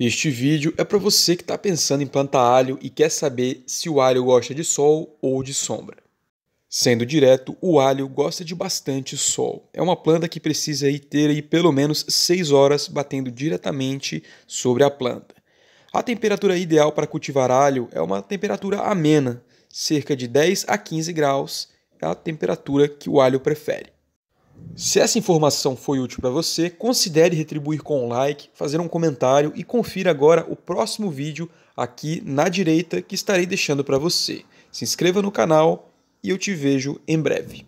Este vídeo é para você que está pensando em plantar alho e quer saber se o alho gosta de sol ou de sombra. Sendo direto, o alho gosta de bastante sol. É uma planta que precisa ter pelo menos 6 horas batendo diretamente sobre a planta. A temperatura ideal para cultivar alho é uma temperatura amena, cerca de 10 a 15 graus, é a temperatura que o alho prefere. Se essa informação foi útil para você, considere retribuir com um like, fazer um comentário e confira agora o próximo vídeo aqui na direita que estarei deixando para você. Se inscreva no canal e eu te vejo em breve.